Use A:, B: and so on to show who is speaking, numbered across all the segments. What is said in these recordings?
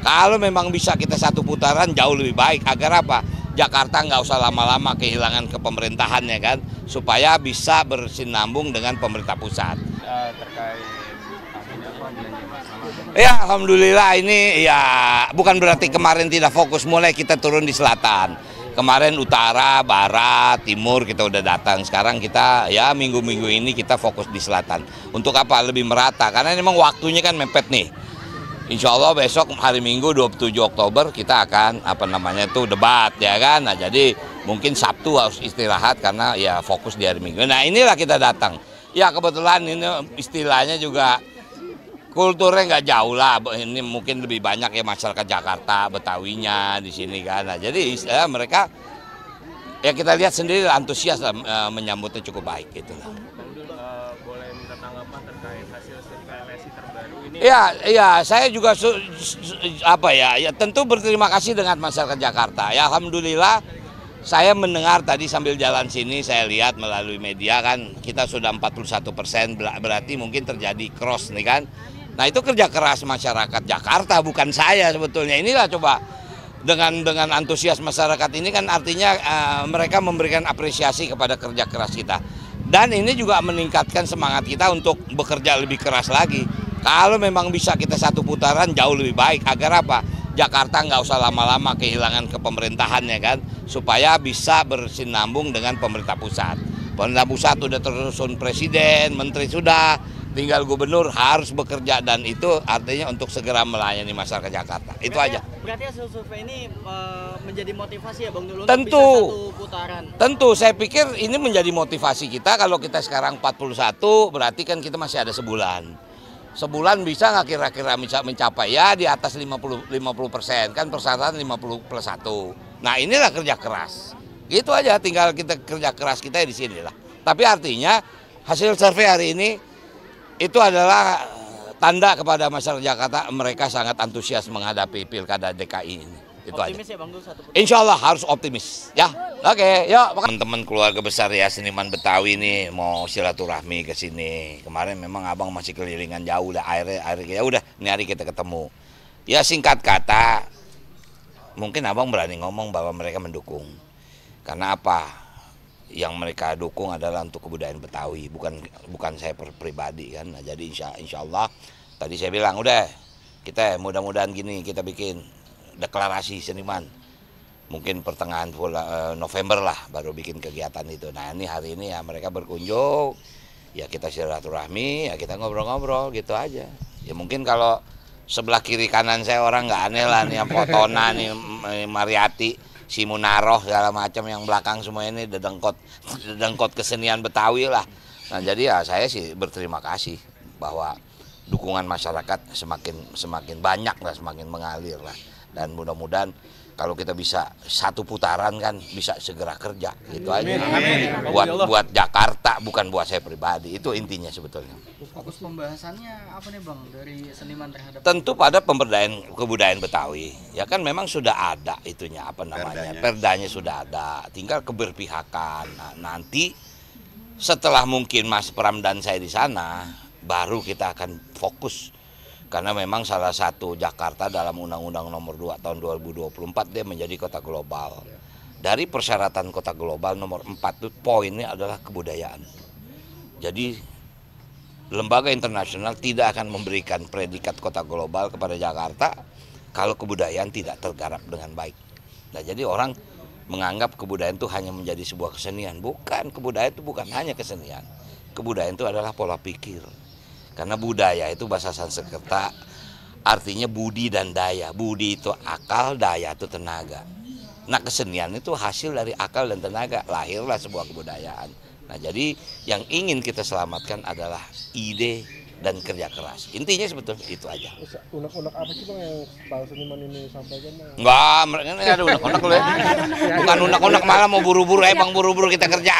A: Kalau memang bisa kita satu putaran jauh lebih baik. Agar apa? Jakarta nggak usah lama-lama kehilangan kepemerintahannya kan, supaya bisa bersinambung dengan pemerintah pusat. Ya, ya Alhamdulillah ini ya bukan berarti kemarin tidak fokus mulai kita turun di selatan Kemarin utara, barat, timur kita udah datang Sekarang kita ya minggu-minggu ini kita fokus di selatan Untuk apa? Lebih merata Karena memang waktunya kan mepet nih Insya Allah besok hari Minggu 27 Oktober kita akan apa namanya itu debat ya kan. Nah jadi mungkin Sabtu harus istirahat karena ya fokus di hari Minggu. Nah inilah kita datang. Ya kebetulan ini istilahnya juga kulturnya nggak jauh lah. Ini mungkin lebih banyak ya masyarakat Jakarta Betawinya di sini kan. Nah jadi istilah mereka ya kita lihat sendiri antusias eh, menyambutnya cukup baik gitu lah. Ya, ya, saya juga su, su, apa ya, ya tentu berterima kasih dengan masyarakat Jakarta. Ya alhamdulillah saya mendengar tadi sambil jalan sini saya lihat melalui media kan kita sudah 41 persen berarti mungkin terjadi cross nih kan. Nah itu kerja keras masyarakat Jakarta bukan saya sebetulnya inilah coba dengan dengan antusias masyarakat ini kan artinya uh, mereka memberikan apresiasi kepada kerja keras kita dan ini juga meningkatkan semangat kita untuk bekerja lebih keras lagi. Kalau memang bisa kita satu putaran jauh lebih baik. Agar apa? Jakarta nggak usah lama-lama kehilangan kepemerintahannya kan, supaya bisa bersinambung dengan pemerintah pusat. Pemerintah pusat sudah tersusun presiden, menteri sudah, tinggal gubernur harus bekerja dan itu artinya untuk segera melayani masyarakat Jakarta. Berarti itu aja.
B: Berarti hasil survei ini e, menjadi motivasi ya Bang Dulu Tentu. satu putaran.
A: Tentu saya pikir ini menjadi motivasi kita kalau kita sekarang 41 berarti kan kita masih ada sebulan sebulan bisa nggak kira-kira bisa mencapai ya di atas 50 50 persen kan persyaratan 50 plus 1 nah inilah kerja keras itu aja tinggal kita kerja keras kita ya di sini lah tapi artinya hasil survei hari ini itu adalah eh, tanda kepada masyarakat Jakarta mereka sangat antusias menghadapi pilkada DKI ini itu optimis aja. ya Bang satu Insya Allah harus optimis ya. Oke, okay, yuk. Teman-teman keluarga besar ya seniman Betawi nih mau silaturahmi ke sini. Kemarin memang abang masih kelilingan jauh lah air air ya udah ini hari kita ketemu. Ya singkat kata mungkin abang berani ngomong bahwa mereka mendukung. Karena apa? Yang mereka dukung adalah untuk kebudayaan Betawi, bukan bukan saya per pribadi kan. Nah, jadi insya, insya Allah tadi saya bilang udah kita mudah-mudahan gini kita bikin deklarasi seniman. Mungkin pertengahan bulan eh, November lah baru bikin kegiatan itu. Nah ini hari ini ya mereka berkunjung, ya kita silaturahmi, ya kita ngobrol-ngobrol gitu aja. Ya mungkin kalau sebelah kiri kanan saya orang nggak aneh lah nih yang Potona nih eh, Mariati si Munaroh segala macam yang belakang semua ini dedengkot dedengkot kesenian Betawi lah. Nah jadi ya saya sih berterima kasih bahwa dukungan masyarakat semakin semakin banyak lah semakin mengalir lah dan mudah-mudahan kalau kita bisa satu putaran kan bisa segera kerja gitu aja buat buat Jakarta bukan buat saya pribadi itu intinya sebetulnya
B: fokus pembahasannya apa nih bang dari seniman terhadap
A: tentu pada pemberdayaan kebudayaan Betawi ya kan memang sudah ada itunya apa namanya perdanya, perdanya sudah ada tinggal keberpihakan nah, nanti setelah mungkin Mas Pram dan saya di sana baru kita akan fokus karena memang salah satu Jakarta dalam Undang-Undang Nomor 2 Tahun 2024 dia menjadi kota global. Ya. Dari persyaratan kota global nomor 4 itu poinnya adalah kebudayaan. Jadi lembaga internasional tidak akan memberikan predikat kota global kepada Jakarta kalau kebudayaan tidak tergarap dengan baik. Nah, jadi orang menganggap kebudayaan itu hanya menjadi sebuah kesenian. Bukan, kebudayaan itu bukan hanya kesenian. Kebudayaan itu adalah pola pikir. Karena budaya itu bahasa Sanskerta artinya budi dan daya. Budi itu akal, daya itu tenaga. Nah kesenian itu hasil dari akal dan tenaga, lahirlah sebuah kebudayaan. Nah jadi yang ingin kita selamatkan adalah ide dan kerja keras. Intinya sebetulnya itu aja.
B: Unek-unek apa sih bang yang Pak Seniman ini
A: sampaikan? Enggak, mereka ini ada unek-unek loh.
B: Ya. Bukan
A: unek-unek malah mau buru-buru, eh bang buru-buru kita kerja.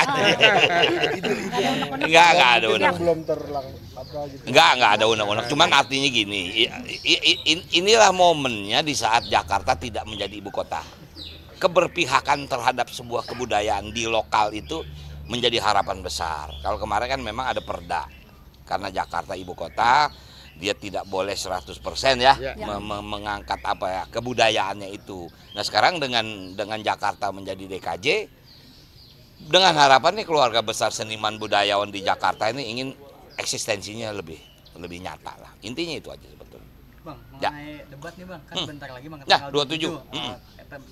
A: Enggak, enggak ada unek.
B: Belum terlang Enggak, gitu?
A: enggak ada unek-unek. Cuma artinya gini, inilah momennya di saat Jakarta tidak menjadi ibu kota. Keberpihakan terhadap sebuah kebudayaan di lokal itu menjadi harapan besar. Kalau kemarin kan memang ada perda karena Jakarta ibu kota dia tidak boleh 100% ya, ya. Me mengangkat apa ya kebudayaannya itu. Nah, sekarang dengan dengan Jakarta menjadi DKJ dengan harapan nih keluarga besar seniman budayawan di Jakarta ini ingin eksistensinya lebih lebih nyata lah. Intinya itu aja.
B: Bang, ya. mengenai ya. debat nih Bang, kan hmm. bentar lagi Bang ya, tanggal ya, 27. 27. Hmm.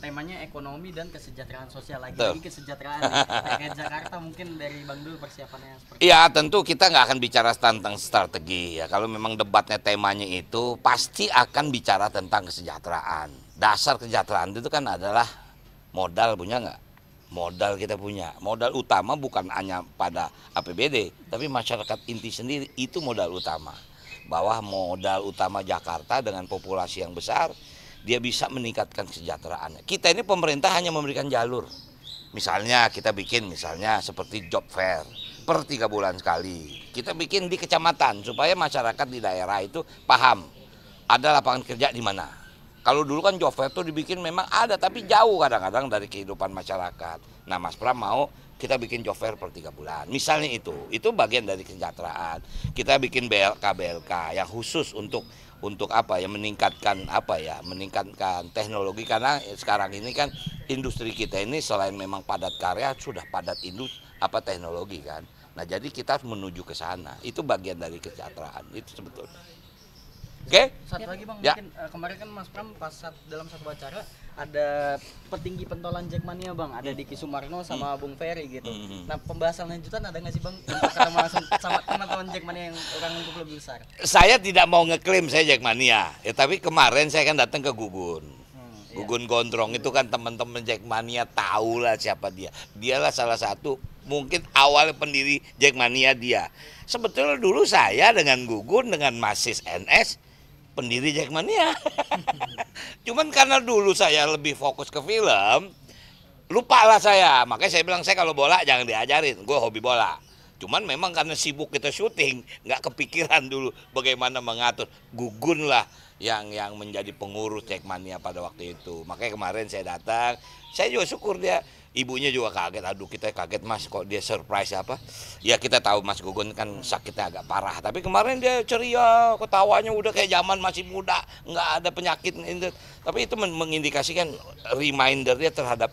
B: temanya ekonomi dan kesejahteraan sosial lagi. Tuh. Jadi kesejahteraan rakyat Jakarta mungkin dari Bang dulu persiapannya seperti
A: Iya, tentu kita nggak akan bicara tentang strategi ya. Kalau memang debatnya temanya itu pasti akan bicara tentang kesejahteraan. Dasar kesejahteraan itu kan adalah modal punya nggak? modal kita punya. Modal utama bukan hanya pada APBD, tapi masyarakat inti sendiri itu modal utama bahwa modal utama Jakarta dengan populasi yang besar dia bisa meningkatkan kesejahteraannya. Kita ini pemerintah hanya memberikan jalur. Misalnya kita bikin misalnya seperti job fair per tiga bulan sekali. Kita bikin di kecamatan supaya masyarakat di daerah itu paham ada lapangan kerja di mana. Kalau dulu kan Jover tuh dibikin memang ada tapi jauh kadang-kadang dari kehidupan masyarakat. Nah Mas Pram mau kita bikin Jover per tiga bulan. Misalnya itu, itu bagian dari kesejahteraan. Kita bikin BLK BLK yang khusus untuk untuk apa ya meningkatkan apa ya meningkatkan teknologi karena sekarang ini kan industri kita ini selain memang padat karya sudah padat industri apa teknologi kan. Nah jadi kita menuju ke sana. Itu bagian dari
B: kesejahteraan itu sebetulnya.
A: Oke? Okay? Satu lagi Bang, ya. mungkin
B: uh, kemarin kan Mas Pram pas saat, dalam satu acara ada petinggi pentolan Jackmania Bang, ada Diki Sumarno sama hmm. Bung Ferry gitu. Hmm. Nah, pembahasan lanjutan ada nggak sih Bang sama sama teman-teman Jackmania yang orang lingkup lebih besar?
A: Saya tidak mau ngeklaim saya Jackmania, ya tapi kemarin saya kan datang ke Gugun. Hmm, iya. Gugun iya. Gondrong itu kan teman-teman Jackmania tahu lah siapa dia. Dialah salah satu mungkin awal pendiri Jackmania dia. Sebetulnya dulu saya dengan Gugun, dengan Masis NS, pendiri Jackmania. Cuman karena dulu saya lebih fokus ke film, lupa lah saya. Makanya saya bilang saya kalau bola jangan diajarin, gue hobi bola. Cuman memang karena sibuk kita syuting, nggak kepikiran dulu bagaimana mengatur. Gugun lah yang yang menjadi pengurus Jackmania pada waktu itu. Makanya kemarin saya datang, saya juga syukur dia ibunya juga kaget aduh kita kaget mas kok dia surprise apa ya kita tahu mas Gugun kan sakitnya agak parah tapi kemarin dia ceria ketawanya udah kayak zaman masih muda nggak ada penyakit tapi itu mengindikasikan reminder dia terhadap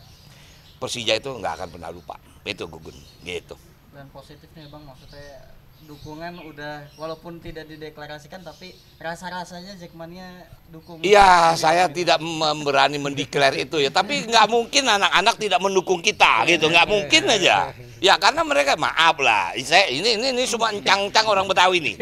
A: Persija itu nggak akan pernah lupa itu Gugun gitu
B: dan positifnya bang maksudnya dukungan udah walaupun tidak dideklarasikan tapi rasa-rasanya Jackmania dukung. Iya, saya
A: gitu. tidak berani mendeklar itu ya, tapi nggak mungkin anak-anak tidak mendukung kita gitu, nggak mungkin aja. Ya karena mereka maaf lah, saya ini ini ini cuma cang cang orang Betawi nih.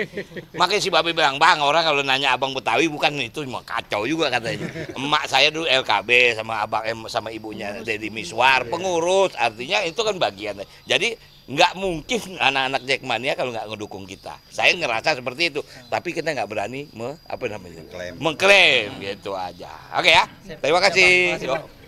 A: Makanya si Babe bilang, "Bang, orang kalau nanya Abang Betawi bukan itu cuma kacau juga katanya." Emak saya dulu LKB sama Abang sama ibunya Deddy Miswar, pengurus, artinya itu kan bagian. Jadi nggak mungkin anak-anak Jackmania kalau nggak ngedukung kita. Saya ngerasa seperti itu, tapi kita nggak berani me, apa namanya mengklaim, mengklaim gitu aja. Oke okay, ya, terima kasih. Terima kasih.